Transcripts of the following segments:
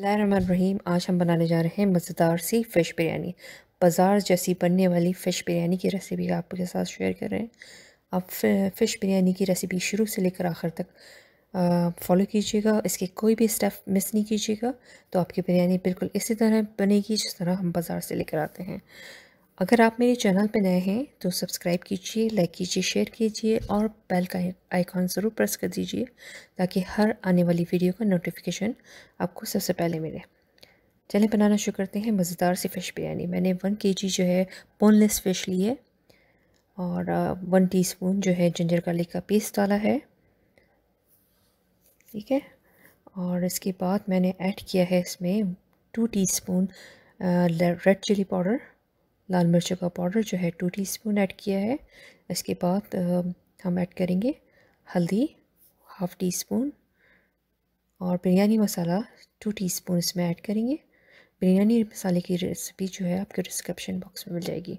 रहीम आज हम बनाने जा रहे हैं मज़ेदार सी फ़िश बिरयानी बाज़ार जैसी बनने वाली फ़िश बिरयानी की रेसिपी आपके साथ शेयर कर रहे हैं आप फ़िश बिरयानी की रेसिपी शुरू से लेकर आखिर तक फॉलो कीजिएगा इसके कोई भी स्टेप मिस नहीं कीजिएगा तो आपकी बिरयानी बिल्कुल इसी तरह बनेगी जिस तरह हम बाज़ार से लेकर आते हैं अगर आप मेरे चैनल पर नए हैं तो सब्सक्राइब कीजिए लाइक कीजिए शेयर कीजिए और बेल का आइकॉन ज़रूर प्रेस कर दीजिए ताकि हर आने वाली वीडियो का नोटिफिकेशन आपको सबसे पहले मिले चलें बनाना शुरू करते हैं मज़ेदार सी फ़िश बिरयानी मैंने वन के जी जो है बोनलेस फ़िश ली है और वन स्पून जो है जिंजर गार्लिक का पेस्ट डाला है ठीक है और इसके बाद मैंने ऐड किया है इसमें two teaspoon red chilli powder लाल मिर्चों का पाउडर जो है टू टीस्पून ऐड किया है इसके बाद हम ऐड करेंगे हल्दी हाफ़ टी स्पून और biryani masala two teaspoon add करेंगे बिरयानी मसाले की रेसिपी जो है आपके डिस्क्रिप्शन बॉक्स में मिल जाएगी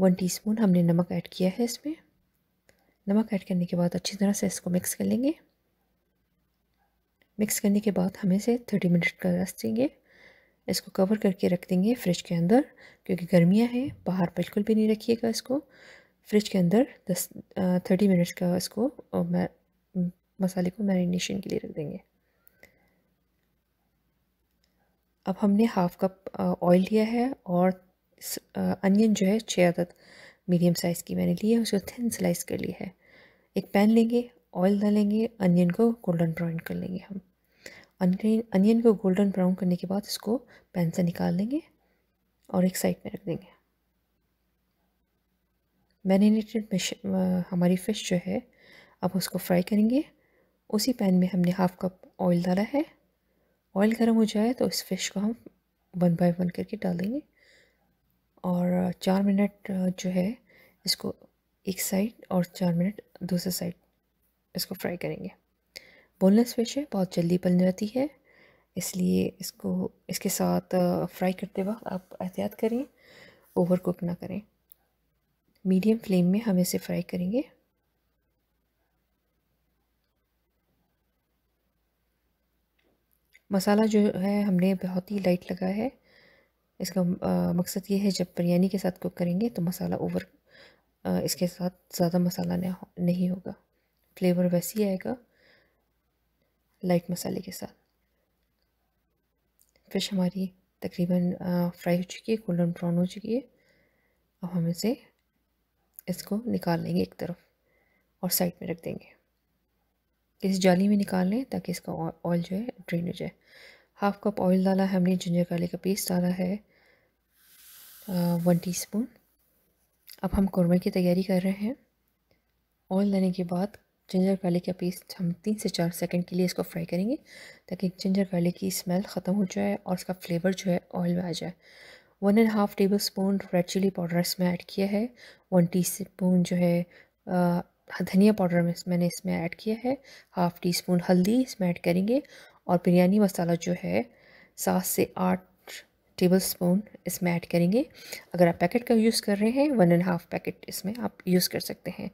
वन टीस्पून हमने नमक ऐड किया है इसमें नमक ऐड करने के बाद अच्छी तरह से इसको मिक्स कर लेंगे मिक्स करने के बाद हमें इसे थर्टी मिनट का रेस्ट देंगे इसको कवर करके रख देंगे फ्रिज के अंदर क्योंकि गर्मियाँ हैं बाहर बिल्कुल भी नहीं रखिएगा इसको फ्रिज के अंदर दस थर्टी मिनट्स का इसको मसाले को मैरिनेशन के लिए रख देंगे अब हमने हाफ़ कप ऑयल लिया है और अनियन जो है छः आदत मीडियम साइज़ की मैंने ली है उसको थिन स्लाइस कर ली है एक पैन लेंगे ऑयल डालेंगे अनियन को गोल्डन ब्राउन कर लेंगे हम अनियन को गोल्डन ब्राउन करने के बाद इसको पैन से निकाल लेंगे और एक साइड में रख देंगे मैरिनेटेड हमारी फ़िश जो है अब उसको फ्राई करेंगे उसी पैन में हमने हाफ़ कप ऑयल डाला है ऑयल गर्म हो जाए तो इस फिश को हम वन बाय वन करके डाल देंगे और चार मिनट जो है इसको एक साइड और चार मिनट दूसरे साइड इसको फ्राई करेंगे बोनलेस फिश है बहुत जल्दी बन जाती है इसलिए इसको इसके साथ फ्राई करते वक्त आप एहतियात करें ओवर कुक ना करें मीडियम फ्लेम में हम इसे फ्राई करेंगे मसाला जो है हमने बहुत ही लाइट लगा है इसका मकसद ये है जब बिरयानी के साथ कुक करेंगे तो मसाला ओवर इसके साथ ज़्यादा मसाला नहीं होगा फ्लेवर वैसे ही आएगा लाइट मसाले के साथ फ़िश हमारी तकरीबन फ्राई हो चुकी है गोल्डन ब्राउन हो चुकी है अब हम इसे इसको निकाल लेंगे एक तरफ और साइड में रख देंगे किसी जाली में निकाल लें ताकि इसका ऑयल जो है ड्रेन हो जाए हाफ कप ऑयल डाला है हमने जिंजर गार्लिक का पेस्ट डाला है वन टीस्पून अब हम कौरमे की तैयारी कर रहे हैं ऑयल लेने के बाद जिंजर गार्लिक का पेस्ट हम तीन से चार सेकंड के लिए इसको फ्राई करेंगे ताकि जिंजर गार्लिक की स्मेल ख़त्म हो जाए और इसका फ्लेवर जो है ऑयल में आ जाए one and half tablespoon red chilli powder इसमें ऐड किया है वन टी स्पून जो है धनिया पाउडर में मैंने इसमें ऐड किया है हाफ़ टी स्पून हल्दी इसमें ऐड करेंगे और बिरयानी मसाला जो है सात से आठ टेबल स्पून इसमें ऐड करेंगे अगर आप पैकेट का यूज़ कर रहे हैं वन एंड हाफ़ पैकेट इसमें आप यूज़ कर सकते हैं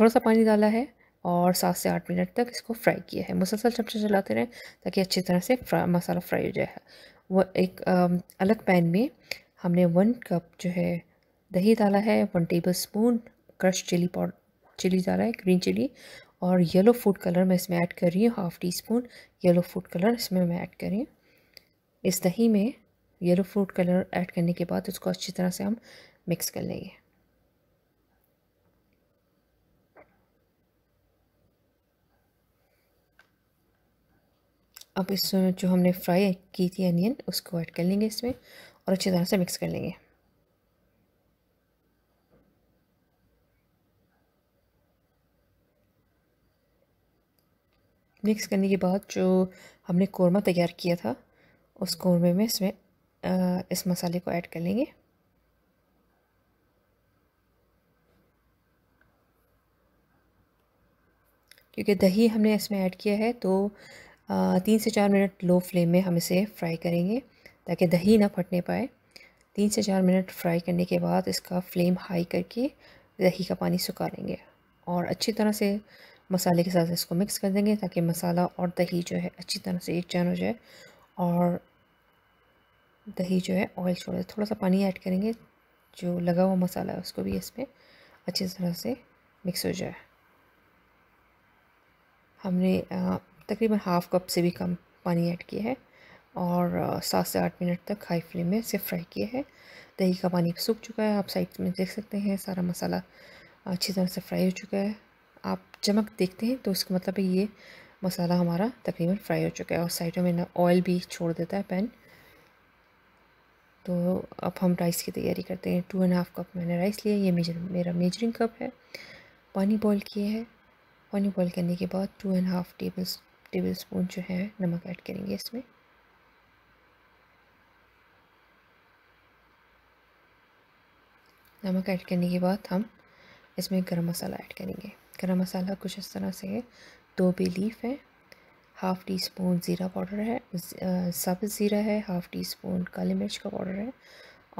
थोड़ा सा पानी डाला है और सात से आठ मिनट तक इसको फ्राई किया है मुसलसल चमचे चलाते रहें ताकि अच्छी तरह से फ्रा, मसाला फ्राई हो जाए वो एक अलग पैन में हमने वन कप जो है दही डाला है one tablespoon crush chilli powder chilli डाला है ग्रीन चिली और येलो फूड कलर मैं इसमें ऐड कर रही हूँ half teaspoon yellow food colour इसमें मैं ऐड कर रही हूँ इस दही में येलो फूड कलर ऐड करने के बाद उसको अच्छी तरह से हम मिक्स कर लेंगे अब इस जो हमने फ्राई की थी अनियन उसको ऐड कर लेंगे इसमें और अच्छी तरह से मिक्स कर लेंगे मिक्स करने के बाद जो हमने कौरमा तैयार किया था उस कौरमे में इसमें इस मसाले को ऐड कर लेंगे क्योंकि दही हमने इसमें ऐड किया है तो तीन से चार मिनट लो फ्लेम में हम इसे फ्राई करेंगे ताकि दही ना फटने पाए तीन से चार मिनट फ्राई करने के बाद इसका फ्लेम हाई करके दही का पानी सुखा लेंगे और अच्छी तरह से मसाले के साथ इसको मिक्स कर देंगे ताकि मसाला और दही जो है अच्छी तरह से एक चैन हो जाए और दही जो है ऑयल जाए थोड़ा सा पानी ऐड करेंगे जो लगा हुआ मसाला है उसको भी इसमें अच्छी तरह से मिक्स हो जाए हमने तकरीबन हाफ़ कप से भी कम पानी ऐड किया है और सात से आठ मिनट तक हाई फ्लेम में इसे फ्राई किया है दही का पानी सूख चुका है आप साइड में देख सकते हैं सारा मसाला अच्छी तरह से फ्राई हो चुका है आप चमक देखते हैं तो इसका मतलब ये मसाला हमारा तकरीबन फ्राई हो चुका है और साइडों में ना ऑयल भी छोड़ देता है पैन तो अब हम राइस की तैयारी करते हैं टू एंड हाफ कप मैंने राइस लिया ये मेजर मेरा मेजरिंग कप है पानी बॉईल किया है पानी बॉईल करने के बाद two and half table tablespoon जो है नमक ऐड करेंगे इसमें नमक ऐड करने के बाद हम इसमें गरम मसाला ऐड करेंगे गरम मसाला कुछ इस तरह से है दो बे लीफ है हाफ़ टी स्पून ज़ीरा पाउडर है सब ज़ीरा है हाफ़ टी स्पून काली मिर्च का पाउडर है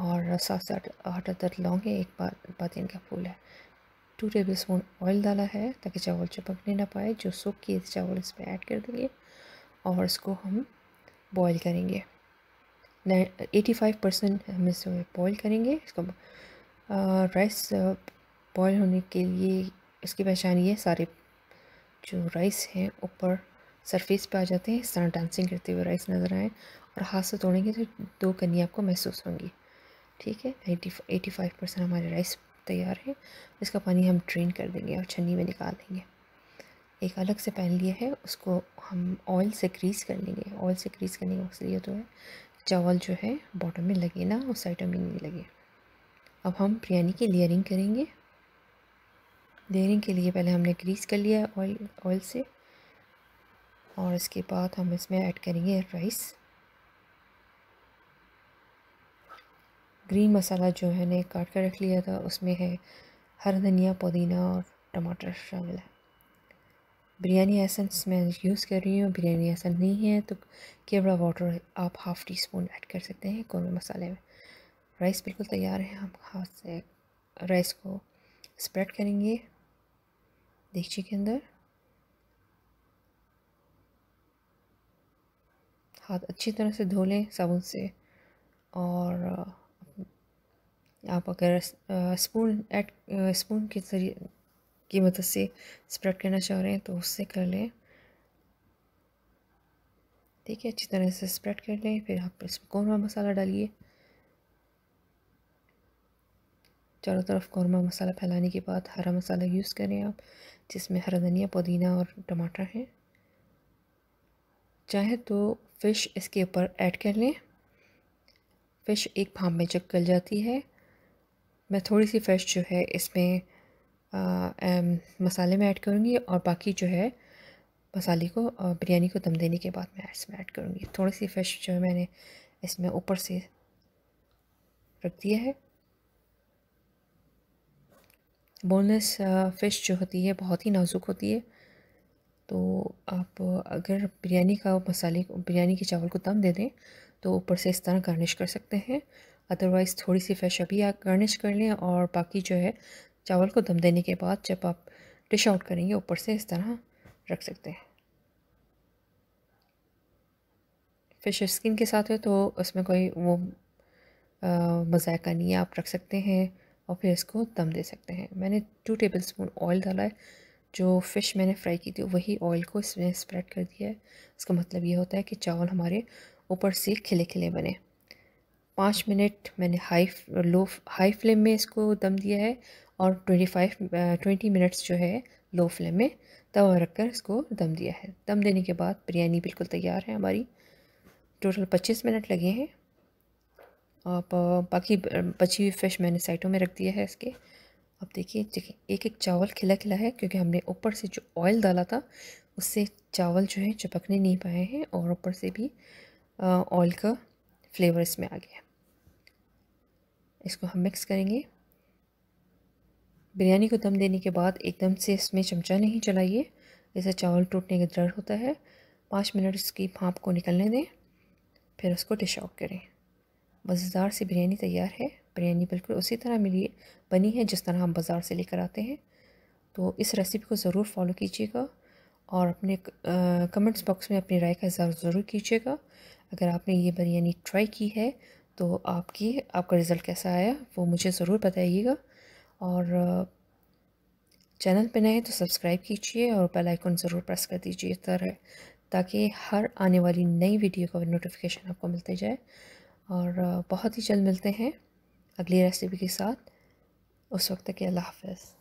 और सात सात आठ आठ लौंग है एक पातिन का फूल है टू टेबल स्पून ऑयल डाला है ताकि चावल चपकने ना पाए जो सूख किए थे चावल इस पर ऐड कर देंगे और इसको हम बॉईल करेंगे एटी फाइव परसेंट हम इसे बॉईल करेंगे इसको राइस बॉईल होने के लिए इसकी पहचान ये सारे जो राइस हैं ऊपर सरफेस पे आ जाते हैं इस तरह डांसिंग करते हुए राइस नज़र आए और हाथ से तोड़ेंगे तो दो कन्नी आपको महसूस होंगी ठीक है एटी एटी फाइव परसेंट हमारे राइस तैयार है इसका पानी हम ड्रेन कर देंगे और छन्नी में निकाल देंगे एक अलग से पैन लिया है उसको हम ऑयल से ग्रीस कर लेंगे ऑयल से ग्रीस करने का मकसद ये तो है चावल जो है बॉटम में लगे ना उस आइटम में नहीं लगे अब हम बिरयानी की लेयरिंग करेंगे लेयरिंग के लिए पहले हमने ग्रीस कर लिया ऑयल ऑयल से और इसके बाद हम इसमें ऐड करेंगे राइस ग्रीन मसाला जो है ने काट कर रख लिया था उसमें है हर धनिया पुदीना और टमाटर शामिल है बिरयानी एसेंस मैं यूज़ कर रही हूँ बिरयानी एसेंस नहीं है तो केवड़ा वाटर आप हाफ़ टी स्पून ऐड कर सकते हैं कौन मसाले में राइस बिल्कुल तैयार है हम हाथ से राइस को स्प्रेड करेंगे देखिए के अंदर हाथ अच्छी तरह से धो लें साबुन से और आप अगर स्पून ऐड स्पून के जरिए की मदद से स्प्रेड करना चाह रहे हैं तो उससे कर लें ठीक है अच्छी तरह से स्प्रेड कर लें फिर आप इसमें कौरमा मसाला डालिए चारों तरफ कौरमा मसाला फैलाने के बाद हरा मसाला यूज़ करें आप जिसमें हरा धनिया पुदीना और टमाटर हैं चाहे तो फ़िश इसके ऊपर ऐड कर लें फ़िश एक फाम में चक गल जाती है मैं थोड़ी सी फ्रेश जो है इसमें आ, एम, मसाले में ऐड करूँगी और बाकी जो है मसाले को बिरयानी को दम देने के बाद मैं इसमें ऐड करूँगी थोड़ी सी फ्रेश जो है मैंने इसमें ऊपर से रख दिया है बोनलेस फ़िश जो होती है बहुत ही नाजुक होती है तो आप अगर बिरयानी का मसाले बिरयानी के चावल को दम दे दें तो ऊपर से इस तरह गार्निश कर सकते हैं अदरवाइज़ थोड़ी सी फ्रेश अभी आप गार्निश कर लें और बाकी जो है चावल को दम देने के बाद जब आप डिश आउट करेंगे ऊपर से इस तरह रख सकते हैं फिश स्किन के साथ है तो उसमें कोई वो मज़ायका नहीं है आप रख सकते हैं और फिर इसको दम दे सकते हैं मैंने टू टेबल स्पून ऑयल डाला है जो फ़िश मैंने फ्राई की थी वही ऑयल को इसमें स्प्रेड कर दिया है इसका मतलब ये होता है कि चावल हमारे ऊपर से खिले खिले बने पाँच मिनट मैंने हाई लो हाई फ्लेम में इसको दम दिया है और ट्वेंटी फाइव ट्वेंटी मिनट्स जो है लो फ्लेम में तवा रखकर इसको दम दिया है दम देने के बाद बिरयानी बिल्कुल तैयार है हमारी टोटल पच्चीस मिनट लगे हैं आप बाकी बची हुई फ़िश मैंने साइटों में रख दिया है इसके अब देखिए देखिए एक एक चावल खिला खिला है क्योंकि हमने ऊपर से जो ऑयल डाला था उससे चावल जो है चिपकने नहीं पाए हैं और ऊपर से भी ऑयल का फ्लेवर इसमें आ गया इसको हम मिक्स करेंगे बिरयानी को दम देने के बाद एकदम से इसमें चमचा नहीं चलाइए जैसे चावल टूटने का डर होता है पाँच मिनट इसकी भाप को निकलने दें फिर उसको डिश आउट करें मज़ेदार सी बिरयानी तैयार है बिरयानी बिल्कुल उसी तरह मिली बनी है जिस तरह हम बाज़ार से लेकर आते हैं तो इस रेसिपी को ज़रूर फॉलो कीजिएगा और अपने कमेंट्स बॉक्स में अपनी राय का इजहार ज़रूर कीजिएगा अगर आपने ये बिरयानी ट्राई की है तो आपकी आपका रिज़ल्ट कैसा आया वो मुझे ज़रूर बताइएगा और चैनल पर नए तो सब्सक्राइब कीजिए और बेल आइकन ज़रूर प्रेस कर दीजिए तरह ताकि हर आने वाली नई वीडियो का नोटिफिकेशन आपको मिलते जाए और बहुत ही जल्द मिलते हैं अगली रेसिपी के साथ उस वक्त तक अल्लाह हाफ